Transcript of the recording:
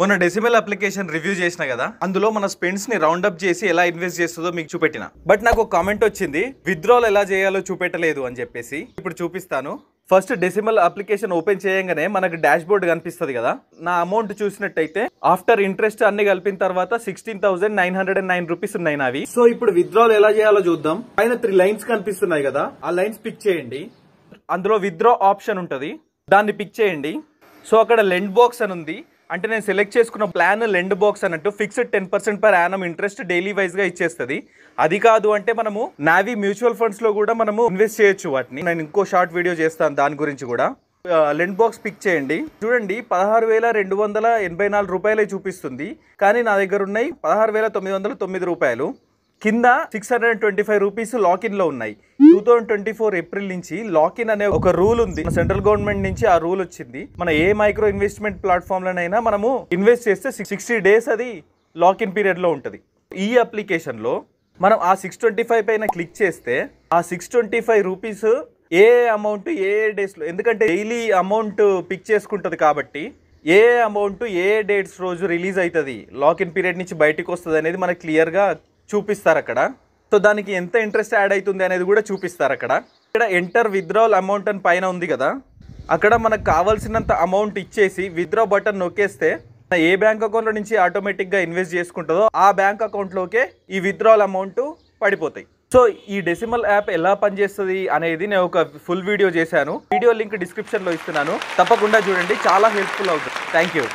మొన్న decimal application review చేసిన కదా అందులో మన స్పెండ్స్ ని రౌండ్ అప్ చేసి ఎలా ఇన్వెస్ట్ చేస్తుందో మీకు చూపెట్టిన బట్ నాకు ఒక కామెంట్ వచ్చింది విత్డ్రాల్ ఎలా చేయాలో చూపెట్టలేదు అని చెప్పేసి ఇప్పుడు చూపిస్తాను ఫస్ట్ డెసిమల్ అప్లికేషన్ ఓపెన్ చేయగానే మనకు డాష్ బోర్డ్ కనిపిస్తుంది కదా నా అమౌంట్ చూసినట్టయితే ఆఫ్టర్ ఇంట్రెస్ట్ అన్ని కలిపిన తర్వాత sixteen thousand nine hundred and nine rupees ఉన్నాయి నావి సో ఇప్పుడు విత్డ్రాల్ ఎలా చేయాలో చూద్దాం పైన త్రీ లైన్స్ కనిపిస్తున్నాయి కదా ఆ లైన్స్ పిక్ చేయండి అందులో విత్డ్రా ఆప్షన్ ఉంటుంది దాన్ని పిక్ చేయండి సో అక్కడ లెండ్ బాక్స్ అని ఉంది అంటే నేను సెలెక్ట్ చేసుకున్న ప్లాన్ లెండ్ బాక్స్ అన్నట్టు fixed ten percent per annum interest daily వైజ్గా ఇచ్చేస్తుంది అది కాదు అంటే మనము నావీ మ్యూచువల్ ఫండ్స్లో కూడా మనము ఇన్వెస్ట్ చేయొచ్చు వాటిని నేను ఇంకో షార్ట్ వీడియో చేస్తాను దాని గురించి కూడా లెండ్ బాక్స్ పిక్ చేయండి చూడండి పదహారు వేల రెండు వందల ఎనభై నాలుగు రూపాయలే చూపిస్తుంది కానీ నా దగ్గర ఉన్నాయి పదహారు వేల తొమ్మిది వందల తొమ్మిది రూపాయలు కింద six hundred twenty five rupees lock in లో ఉన్నాయి two thousand twenty four April నుంచి లాకిన్ అనే ఒక రూల్ ఉంది సెంట్రల్ గవర్నమెంట్ నుంచి ఆ రూల్ వచ్చింది మన ఏ మైక్రో ఇన్వెస్ట్మెంట్ ప్లాట్ఫామ్లనైనా మనము ఇన్వెస్ట్ చేస్తే సిక్స్టీ డేస్ అది లాకిన్ పీరియడ్లో ఉంటుంది ఈ అప్లికేషన్లో మనం ఆ సిక్స్ ట్వంటీ ఫైవ్ పైన క్లిక్ చేస్తే ఆ సిక్స్ ట్వంటీ ఫైవ్ రూపీస్ ఏ అమౌంట్ ఏ డేస్లో ఎందుకంటే డైలీ అమౌంట్ పిక్ చేసుకుంటుంది కాబట్టి ఏ అమౌంట్ ఏ డేట్స్ రోజు రిలీజ్ అవుతుంది లాకిన్ పీరియడ్ నుంచి బయటకు వస్తుంది అనేది మనకు క్లియర్గా చూపిస్తారు అక్కడ సో దానికి ఎంత ఇంట్రెస్ట్ యాడ్ అవుతుంది అనేది కూడా చూపిస్తారు అక్కడ ఇక్కడ ఎంటర్ విత్డ్రావల్ అమౌంట్ అని పైన ఉంది కదా అక్కడ మనకు కావాల్సినంత అమౌంట్ ఇచ్చేసి విత్డ్రా బటన్ నొక్కేస్తే ఏ బ్యాంక్ అకౌంట్లో నుంచి ఆటోమేటిక్గా ఇన్వెస్ట్ చేసుకుంటుందో ఆ బ్యాంక్ అకౌంట్లోకే ఈ విత్డ్రాల్ అమౌంట్ పడిపోతాయి సో ఈ డెసిమల్ యాప్ ఎలా పనిచేస్తుంది అనేది నేను ఒక ఫుల్ వీడియో చేశాను వీడియో లింక్ డిస్క్రిప్షన్లో ఇస్తున్నాను తప్పకుండా చూడండి చాలా హెల్ప్ఫుల్ అవుతుంది థ్యాంక్ యూ